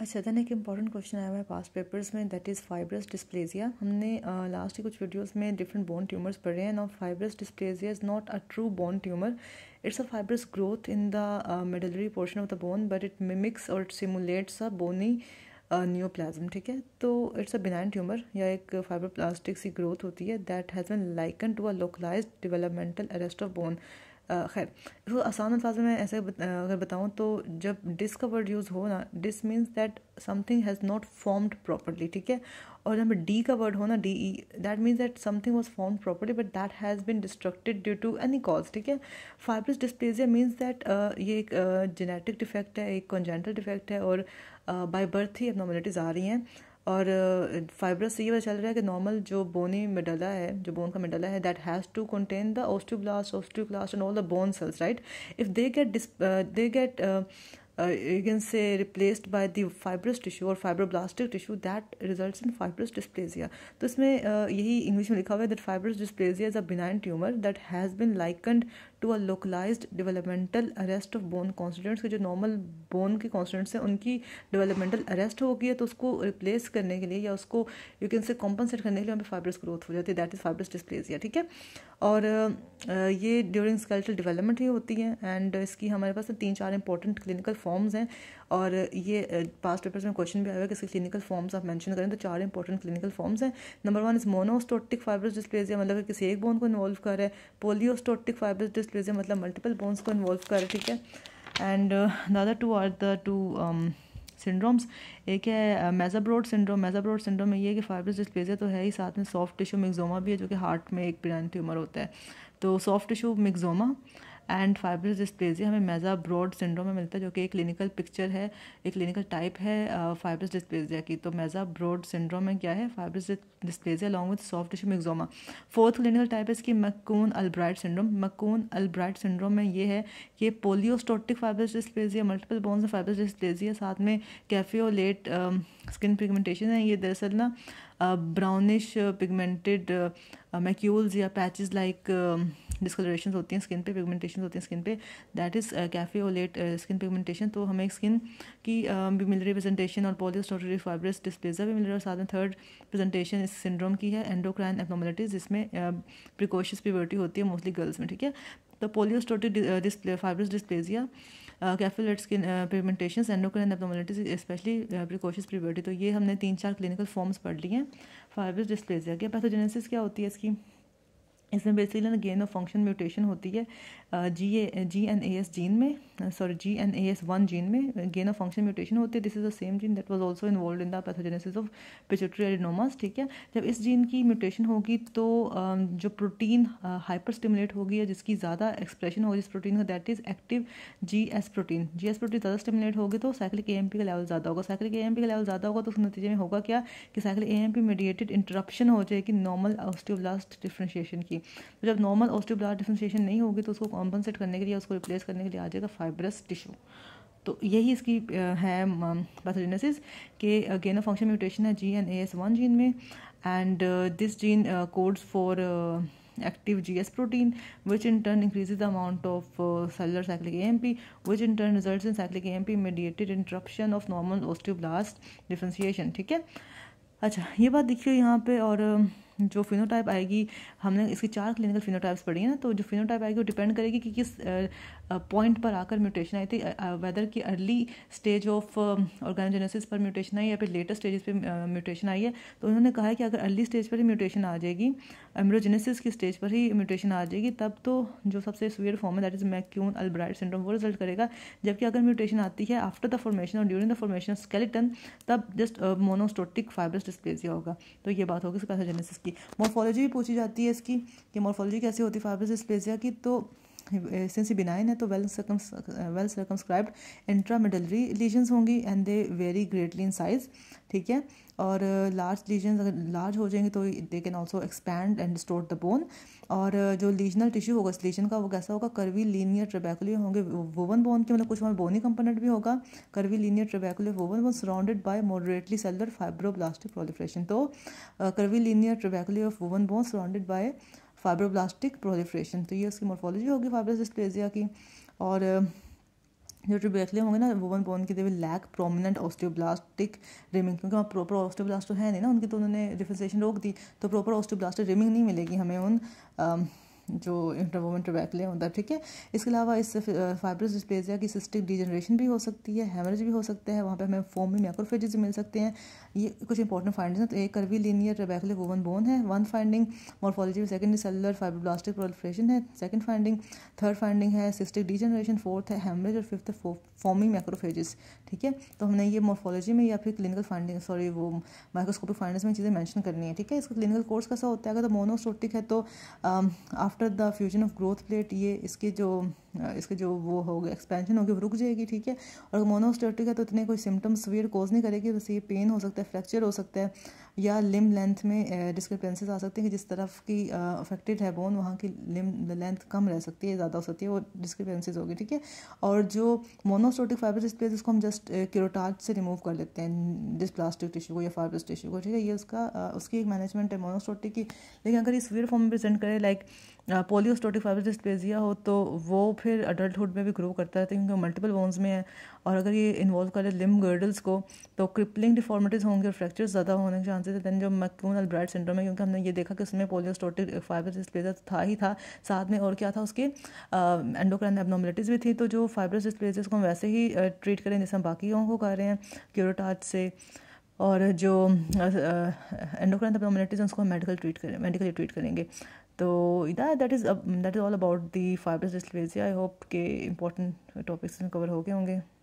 अच्छा देन एक important question आया हुआ है पास पेपर्स में दैट इज़ फाइब्रस डिस्प्लेजिया हमने लास्ट uh, कुछ वीडियोस में डिफरेंट बोन ट्यूमर्स पढ़े हैं not fibrous dysplasia is not a true bone tumour it's a fibrous growth in the medullary portion of the bone but it mimics or it simulates a bony neoplasm ठीक है तो it's a benign tumour या एक fibre plastic सी growth होती है that has been likened to a localise developmental arrest of bone खैर इसको तो आसान अल्फाज में ऐसे अगर बताऊँ तो जब डिस का वर्ड यूज़ हो ना dis means that something has not formed properly ठीक है और जब डी का वर्ड हो ना D E that means that something was form properly but that has been destructed due to any cause ठीक है फाइब्रस डिस्प्लेजिया मीन्स दैट ये एक जेनेटिक डिफेक्ट है एक कॉन्जेंटल डिफेक्ट है और बाई बर्थ ही एबनॉर्मेलिटीज़ आ रही हैं और फाइब्रस से ये पता चल रहा है कि नॉर्मल जो बोनी मेडला है जो बोन का मेडला है that has to contain the osteoblast osteoclast and all the bone cells right if they get they get uh, you can say replaced by the fibrous tissue or fibroblastic tissue that results in fibrous dysplasia तो इसमें uh, यही English में लिखा हुआ है that fibrous dysplasia is a benign tumor that has been likened to a localized developmental arrest of bone constituents के जो normal bone के constituents हैं उनकी developmental arrest हो गई है तो उसको replace करने के लिए या उसको you can say compensate करने के लिए वहाँ पे fibrous growth हो जाती है that is fibrous dysplasia ठीक है और ये ड्यूरिंग स्केल्टल डेवलपमेंट ही होती है एंड इसकी हमारे पास तीन चार इंपॉर्टेंट क्लिनिकल फॉर्म्स हैं और ये पास्ट पेपर्स में क्वेश्चन भी आया है कि इसके क्लिनिकल फॉर्म्स आप मेंशन करें तो चार इंपॉर्टेंट क्लिनिकल फॉर्म्स हैं number one is monostotic fibrous dysplasia मतलब किसी एक बोन को इन्वॉल्व कर रहा है पोलियोस्टोटिक फाइब्रस डिस्प्लेजिया मतलब मल्टीपल बोन्स को इन्वॉल्व कर रहा है ठीक है and the other two are the two syndromes एक है मेजाब्रोड सिंड्रोम मेजाब्रोड सिंड्रोम में ये कि फाइब्रस डिस्प्लेसिया तो है ही साथ में सॉफ्ट टिश्यू मिक्जोमा भी है जो कि हार्ट में एक पिरान ट्यूमर होता है तो soft tissue myxoma and fibrous dysplasia हमें मेजा ब्रॉड सिंड्रोम में मिलता है जो कि एक क्लिनिकल पिक्चर है एक क्लिनिकल टाइप है फाइब्रस uh, डिस्प्लेजिया की तो मेजा ब्रॉड सिंड्रोम में क्या है fibrous dysplasia along with soft tissue myxoma fourth clinical type है इसकी McCune Albright syndrome McCune Albright syndrome में ये है कि polyostotic fibrous dysplasia multiple bones में फाइब्रस डिस्प्लेजिया साथ में कैफियोलेट स्किन पिगमेंटेशन है ये दरअसल ना ब्राउनिश पिगमेंटेड मैक्यूल्स या पैचेस लाइक um, डिस्कलरेशन होती हैं स्किन पे पिगमेंटेशन होती हैं स्किन पे that is cafe au lait skin pigmentation तो हमें स्किन की भी मिल रही प्रेजेंटेशन और पॉलिस्टोटरी फाइब्रस डिस्प्लेजर भी मिल रहा है और साथ में थर्ड प्रेजेंटेशन इस सिंड्रोम की है एंडोक्राइन एबनॉमलिटीज जिसमें प्रिकॉशियस uh, प्योरिटी होती है मोस्टली गर्ल्स में ठीक है तो polyostotic display fibrous dysplasia cafe au lait skin pigmentation endocrine abnormalities especially precocious puberty तो ये हमने तीन चार क्लिनिकल फॉर्म्स पढ़ ली हैं फाइब्रस डिस्प्लेजिया के पैथोजेनेसिस क्या होती है इसकी इसमें ना गेन ऑफ फंक्शन म्यूटेशन होती है G A G N A S gene में sorry G N A S one gene में गेन ऑफ फंक्शन म्यूटेशन होती है this is the same gene that was also involve in the pathogenesis of pituitary adenomas ठीक है जब इस gene की mutation होगी तो जो प्रोटीन हाइपर स्टिमुलेट होगी या जिसकी ज़्यादा एक्सप्रेशन होगी इस प्रोटीन का that is active G S protein G S protein ज़्यादा स्टिमुलेट होगी तो साइकिल ए एम पी का लेवल ज़्यादा होगा साइकिल ए एम पी का लेवल ज़्यादा होगा तो उस नतीजे में होगा क्या कि cyclic A M P mediated interruption हो जाएगी नॉर्मल ऑस्टियोब्लास्ट डिफ्रेंशिएशन की होगी तो जब नॉर्मल ऑस्टियोब्लास्ट डिफ्रेंशिएशन नहीं होगी तो उसको कॉम्पनसेट करने के लिए उसको रिप्लेस करने के लिए आ जाएगा फाइब्रस टिश्यू तो यही इसकी है पैथोजेनेसिस के गेन ऑफ फंक्शन म्यूटेशन है G N A S one gene में and this gene codes for active G S protein which in turn increase the amount of cellular cyclic A M P which in turn result in cyclic A M P mediated interruption of normal osteoblast differentiation ठीक है अच्छा ये बात देखिए यहाँ पे और जो फिनोटाइप आएगी हमने इसकी चार क्लिनिकल फिनोटाइप्स पढ़ी हैं ना तो जो फिनोटाइप आएगी वो डिपेंड करेगी कि किस पॉइंट पर आकर म्यूटेशन आई थी वेदर की अर्ली स्टेज ऑफ ऑर्गेनोजेनेसिस पर म्यूटेशन आई या फिर लेटेस्ट स्टेज पर म्यूटेशन आई है तो उन्होंने कहा है कि अगर अर्ली स्टेज पर ही म्यूटेशन आ जाएगी एम्ब्रोजेनेसिस की स्टेज पर ही म्यूटेशन आ जाएगी तब तो जो सबसे सीवियर फॉर्म है that is McCune Albright syndrome वो रिजल्ट करेगा जबकि अगर म्यूटेशन आती है after the formation or during the formation of skeleton तब जस्ट मोनोस्टोटिक फाइब्रस डिस्प्लेसिया होगा तो ये बात होगी स्काथोजेनेसिस की की भी पूछी जाती है इसकी कि मोरफोलॉजी कैसी होती है फाइब्रस डिस्प्लेसिया की तो सिंस बिनाइन है तो well circum well circumscribed intramedullary lesion होंगी and they vary greatly in size ठीक है और लार्ज लीजन अगर लार्ज हो जाएंगे तो they can also expand and store the bone और जो लीजनल टिश्यू होगा इस लीजन का वो कैसा होगा करवी लीनियर ट्रबैकुलर होंगे वोवन बोन के मतलब कुछ वहाँ बोनी कंपोनेंट भी होगा curvilinear trabecular woven bone surrounded by moderately cellular fibroblastic proliferation तो curvilinear trabecular of woven bone surrounded by fibroblastic proliferation तो ये उसकी मोर्फोलॉजी होगी फाइब्रस डिस्प्लेजिया की और जो ट्रिब्यूटले होंगे ना वोवन बोन के they lack prominent osteoblastic rimming क्योंकि वहाँ प्रॉपर ऑस्टियोब्लास्ट तो है नहीं ना उनकी तो उन्होंने डिफ्रेंसेशन रोक दी तो प्रॉपर ऑस्टियोब्लास्टिक रिमिंग नहीं मिलेगी हमें उन जो इंटरवोमेंट टोबैकले होता है ठीक है इसके अलावा इस फाइब्रस डिस्प्लेजिया की सिस्टिक डिजनरेशन भी हो सकती है हेमरेज भी हो सकता है वहाँ पे हमें फोम में मैक्रोफेजेस मिल सकते हैं ये कुछ इंपॉर्टेंट फाइंडिंग है तो एक curvilinear trabeculae woven bone है वन फाइंडिंग मॉर्फोलॉजी में सेकेंड सेलर फाइब्रोब्लास्टिक प्रोलिफ्रेशन है सेकेंड फाइंडिंग थर्ड फाइंडिंग है सिस्टिक डिजनरेशन फोर्थ है हेमरेज और फिफ्थ फॉर्मिंग मैक्रोफेजेस ठीक है तो हमने ये मॉर्फोलॉजी में या फिर क्लिनिकल फाइंडिंग सॉरी वो माइक्रोस्कोपिक फाइंडिंग्स में चीज़ें मैंशन करनी है ठीक है इसका क्लिनिकल कोर्स कैसा होता है अगर तो मोनोस्टोटिक है तो after after the fusion of growth plate ये इसके जो इसके जो वो होगा एक्सपेंशन होगी वो रुक जाएगी ठीक है और मोनोस्टेटिक है तो इतने कोई सिम्टम्स सीवियर कोज नहीं करेगी बस ये पेन हो सकता है फ्रैक्चर हो सकता है या लिम लेंथ में डिस्क्रिपेंसीज आ सकती है कि जिस तरफ की अफेक्टेड है बोन वहाँ की लिम लेंथ कम रह सकती है ज़्यादा हो सकती है वो डिस्क्रिपेंसीज होगी ठीक है और जो मोनोस्टोटिक फाइबर प्लेस उसको हम जस्ट क्यूरोटाज से रिमूव कर लेते हैं जिस प्लास्टिक टिश्यू को या फाइब्रस टिश्यू को ठीक है ये उसका उसकी एक मैनेजमेंट है मोनोस्टोटिक की लेकिन अगर ये सीवियर फॉर्म में प्रेजेंट करें लाइक पोलियोस्टोटिक फाइबर डिस्प्लेजिया हो तो वो फिर अडल्टहुड में भी ग्रो करता रहता है क्योंकि मल्टीपल बोन्स में है और अगर ये इन्वॉल्व करे लिम गर्डल्स को तो क्रिपलिंग डिफॉर्मिटीज़ होंगे और फ्रैक्चर ज़्यादा होने के चांसेस है दैन जो मैक्यूनल ब्राइड सिंड्रोम है क्योंकि हमने ये देखा कि उसमें पोलियोस्टोटिक फाइबर डिस्प्लेजर था ही था साथ में और क्या था उसके एंडोक्राइन एबनॉर्मलिटीज़ भी थी तो जो फाइब्रस डिस्प्लेजर्स को हम वैसे ही ट्रीट करें जैसे हम बाकी को कर रहे हैं क्यूरोटाज से और जो एंडोक्राइन एबनॉर्मलिटीज़ हैं उसको हम मेडिकल ट्रीट करें मेडिकली ट्रीट करेंगे तो इधर that is that is all about the fibrous dysplasia I hope के इंपॉर्टेंट टॉपिक्स कवर हो गए होंगे